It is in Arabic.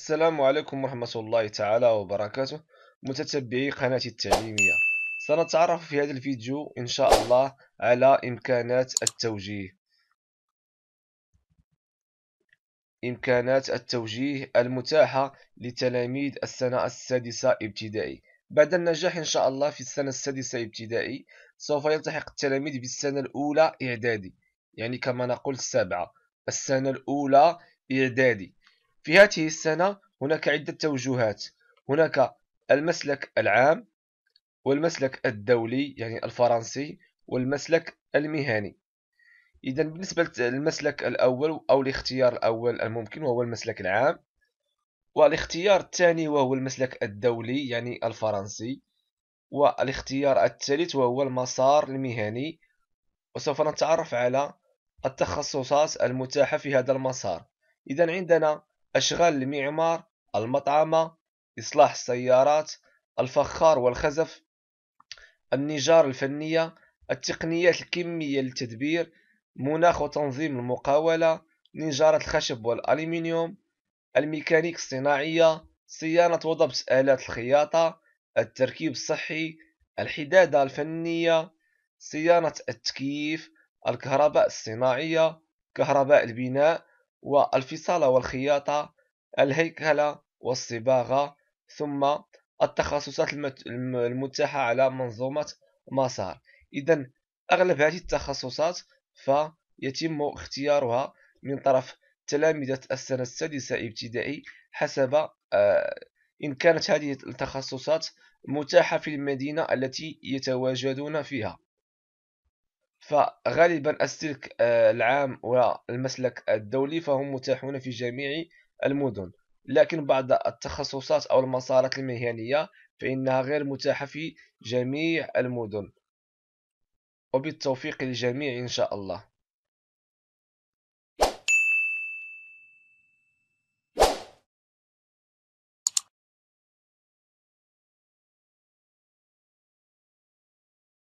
السلام عليكم ورحمة الله تعالى وبركاته متتبعي قناتي التعليمية سنتعرف في هذا الفيديو إن شاء الله على إمكانات التوجيه إمكانات التوجيه المتاحة لتلاميذ السنة السادسة ابتدائي بعد النجاح إن شاء الله في السنة السادسة ابتدائي سوف يلتحق التلاميذ بالسنة الأولى إعدادي يعني كما نقول السابعة السنة الأولى إعدادي في هذه السنة هناك عدة توجهات هناك المسلك العام والمسلك الدولي يعني الفرنسي والمسلك المهني إذا بالنسبة للمسلك الأول أو الاختيار الأول الممكن وهو المسلك العام والاختيار الثاني وهو المسلك الدولي يعني الفرنسي والاختيار الثالث وهو المسار المهني وسوف نتعرف على التخصصات المتاحة في هذا المسار إذا عندنا أشغال المعمار المطعمة إصلاح السيارات الفخار والخزف النجار الفنية التقنيات الكمية للتدبير مناخ وتنظيم المقاولة نجارة الخشب والألمنيوم الميكانيك الصناعية صيانة وضبط آلات الخياطة التركيب الصحي الحدادة الفنية صيانة التكييف الكهرباء الصناعية كهرباء البناء والفصالة والخياطة الهيكلة والصباغة ثم التخصصات المتاحة على منظومة مسار إذا أغلب هذه التخصصات فيتم اختيارها من طرف تلامذة السنة السادسة ابتدائي حسب آه، إن كانت هذه التخصصات متاحة في المدينة التي يتواجدون فيها فغالبا السلك آه، العام والمسلك الدولي فهم متاحون في جميع المدن لكن بعض التخصصات أو المسارات المهنية فإنها غير متاحة في جميع المدن وبالتوفيق للجميع إن شاء الله